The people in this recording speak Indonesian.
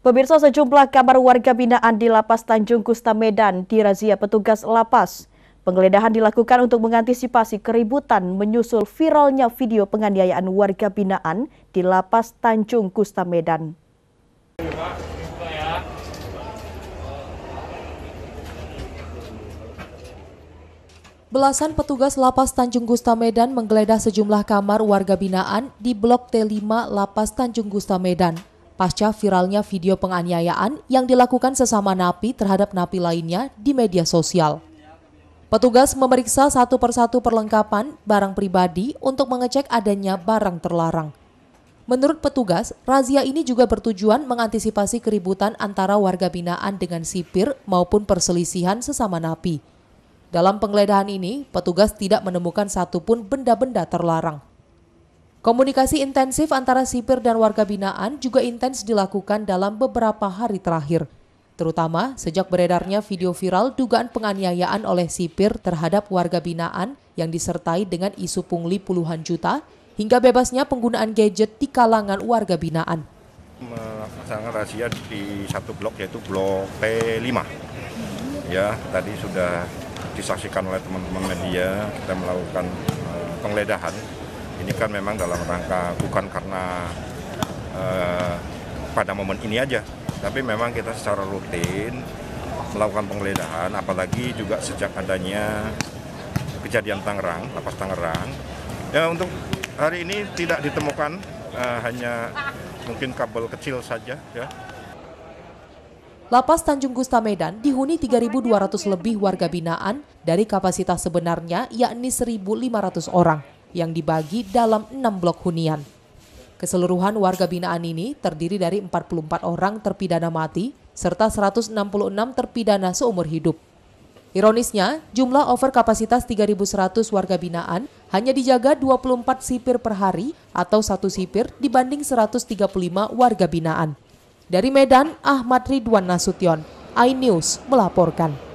Pemirsa sejumlah kamar warga binaan di Lapas Tanjung Kusta Medan dirazia petugas Lapas. Penggeledahan dilakukan untuk mengantisipasi keributan menyusul viralnya video penganiayaan warga binaan di Lapas Tanjung Kusta Medan. Belasan petugas Lapas Tanjung Gusta Medan menggeledah sejumlah kamar warga binaan di Blok T5 Lapas Tanjung Gusta Medan pasca viralnya video penganiayaan yang dilakukan sesama napi terhadap napi lainnya di media sosial. Petugas memeriksa satu persatu perlengkapan barang pribadi untuk mengecek adanya barang terlarang. Menurut petugas, razia ini juga bertujuan mengantisipasi keributan antara warga binaan dengan sipir maupun perselisihan sesama napi. Dalam penggeledahan ini, petugas tidak menemukan satupun benda-benda terlarang. Komunikasi intensif antara sipir dan warga binaan juga intens dilakukan dalam beberapa hari terakhir, terutama sejak beredarnya video viral dugaan penganiayaan oleh sipir terhadap warga binaan yang disertai dengan isu pungli puluhan juta hingga bebasnya penggunaan gadget di kalangan warga binaan. Melaksanakan rahasia di satu blok yaitu blok P5. Ya, tadi sudah disaksikan oleh teman-teman media kita melakukan eh, penggeledahan ini kan memang dalam rangka bukan karena eh, pada momen ini aja, tapi memang kita secara rutin melakukan penggeledahan, apalagi juga sejak adanya kejadian Tangerang, lapas Tangerang. Ya untuk hari ini tidak ditemukan eh, hanya mungkin kabel kecil saja ya. Lapas Tanjung Gusta Medan dihuni 3.200 lebih warga binaan dari kapasitas sebenarnya yakni 1.500 orang yang dibagi dalam enam blok hunian. Keseluruhan warga binaan ini terdiri dari 44 orang terpidana mati serta 166 terpidana seumur hidup. Ironisnya, jumlah over kapasitas 3.100 warga binaan hanya dijaga 24 sipir per hari atau satu sipir dibanding 135 warga binaan. Dari Medan, Ahmad Ridwan Nasution, iNews melaporkan.